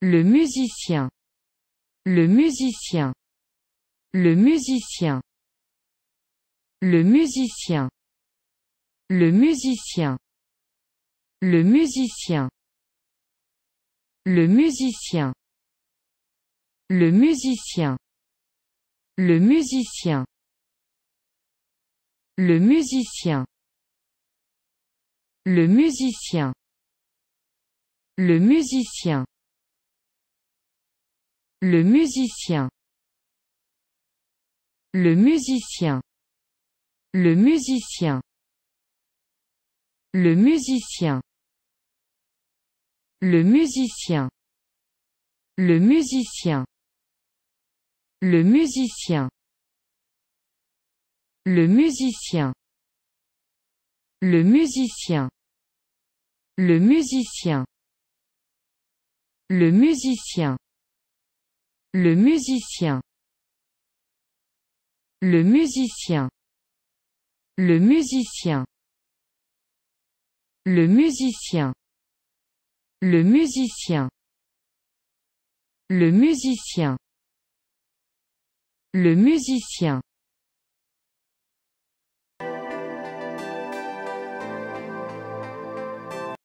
Le musicien. Le musicien. Le musicien. Le musicien. Le musicien. Le musicien. Le musicien. Le musicien. Le musicien. Le musicien. Le musicien. Le musicien. Le musicien. Le musicien. Le musicien. Le musicien. Le musicien. Le musicien. Le musicien. Le musicien. Le musicien. Le musicien. Le musicien. Le musicien. Le musicien. Le musicien. Le musicien. Le musicien. Le musicien. Le musicien.